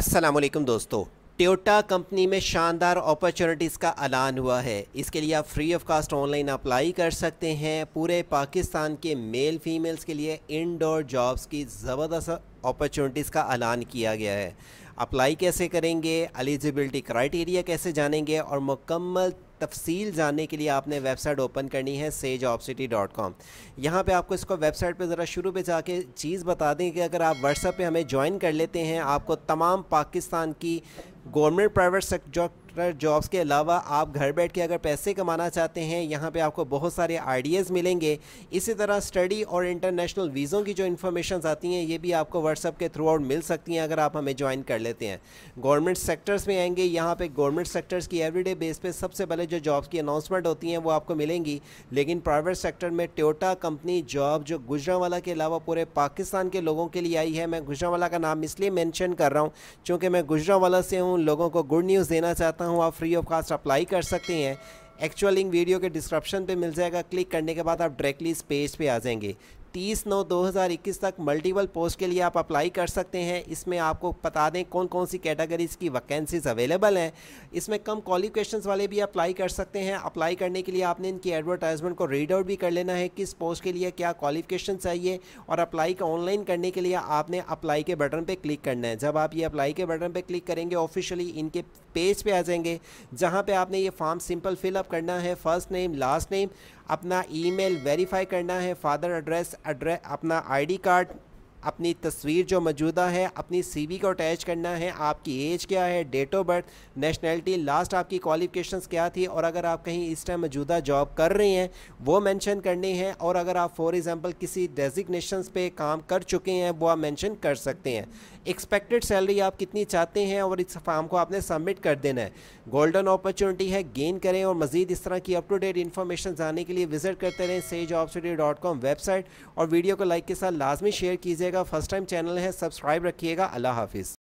अस्सलाम वालेकुम दोस्तों टोयोटा कंपनी में शानदार अपॉर्चुनिटीज़ का ऐलान हुआ है इसके लिए आप free of cost online apply कर सकते हैं पूरे पाकिस्तान के मेल फीमेल्स के लिए इनडोर जॉब्स की ज़बरदस्त अपॉर्चुनिटीज़ का ऐलान किया गया है अप्लाई कैसे करेंगे एलिजिबिलिटी क्राइटेरिया कैसे जानेंगे और मुकम्मल तफसील जानने के लिए आपने वेबसाइट ओपन करनी है sage of city dot com यहाँ पर आपको इसको वेबसाइट पर ज़रा शुरू पर जाके चीज़ बता दें कि अगर आप व्हाट्सअप पर हमें ज्वाइन कर लेते हैं आपको तमाम पाकिस्तान की government private sector computer jobs के अलावा आप घर बैठ के अगर पैसे कमाना चाहते हैं यहाँ पे आपको बहुत सारे आइडियाज़ मिलेंगे इसी तरह स्टडी और इंटरनेशनल वीज़ों की जो इन्फॉर्मेशन आती हैं ये भी आपको व्हाट्सअप के थ्रू आउट मिल सकती हैं अगर आप हमें ज्वाइन कर लेते हैं गवर्नमेंट सेक्टर्स में आएंगे यहाँ पर गवर्नमेंट सेक्टर्स की एवरीडे बेस पर सबसे पहले जो जॉब्स की अनाउंसमेंट होती हैं वो आपको मिलेंगी लेकिन प्राइवेट सेक्टर में टोटा कंपनी जॉब जो गुजरावाला के अलावा पूरे पाकिस्तान के लोगों के लिए आई है मैं गुजरावाला का नाम इसलिए मैंशन कर रहा हूँ चूँकि मैं गुजरावाला से हूँ लोगों को गुड न्यूज़ देना चाहता सकता हूँ आप फ्री ऑफ कास्ट अप्लाई कर सकते हैं एक्चुअल लिंक वीडियो के डिस्क्रिप्शन पे मिल जाएगा क्लिक करने के बाद आप डायरेक्टली इस पेज पे आ जाएंगे 30 नौ 2021 तक मल्टीपल पोस्ट के लिए आप अप्लाई कर सकते हैं इसमें आपको बता दें कौन कौन सी कैटेगरीज की वैकेंसीज अवेलेबल हैं इसमें कम क्वालिफिकेशंस वाले भी अप्लाई कर सकते हैं अप्लाई करने के लिए आपने इनकी एडवर्टाइजमेंट को रीड आउट भी कर लेना है किस पोस्ट के लिए क्या क्वालिफिकेशन चाहिए और अप्लाई का ऑनलाइन करने के लिए आपने अप्लाई के बटन पर क्लिक करना है जब आप ये अप्लाई के बटन पर क्लिक करेंगे ऑफिशियली इनके पेज पे आ जाएंगे जहाँ पे आपने ये फॉर्म सिंपल फिलअप करना है फर्स्ट नेम लास्ट नेम अपना ईमेल वेरीफाई करना है फादर एड्रेस एड्रेस अपना आईडी कार्ड अपनी तस्वीर जो मौजूदा है अपनी सीवी को अटैच करना है आपकी एज क्या है date of birth nationality last आपकी क्वालिफिकेशन क्या थी और अगर आप कहीं इस टाइम मौजूदा जॉब कर रहे हैं वो मैंशन करनी है और अगर आप फॉर एग्ज़ाम्पल किसी डेजिग्नेशन पे काम कर चुके हैं वो आप मैंशन कर सकते हैं एक्सपेक्टेड सैलरी आप कितनी चाहते हैं और इस फॉर्म को आपने सबमिट कर देना है गोल्डन अपॉर्चुनिटी है गेन करें और मज़ीद इस तरह की अप टू डेट इन्फॉर्मेशन जानने के लिए विजिट करते रहें से वेबसाइट और वीडियो को लाइक के साथ लाजमी शेयर कीजिएगा रहिएगा फर्स्ट टाइम चैनल है सब्सक्राइब रखिएगा अल्लाह हाफिज़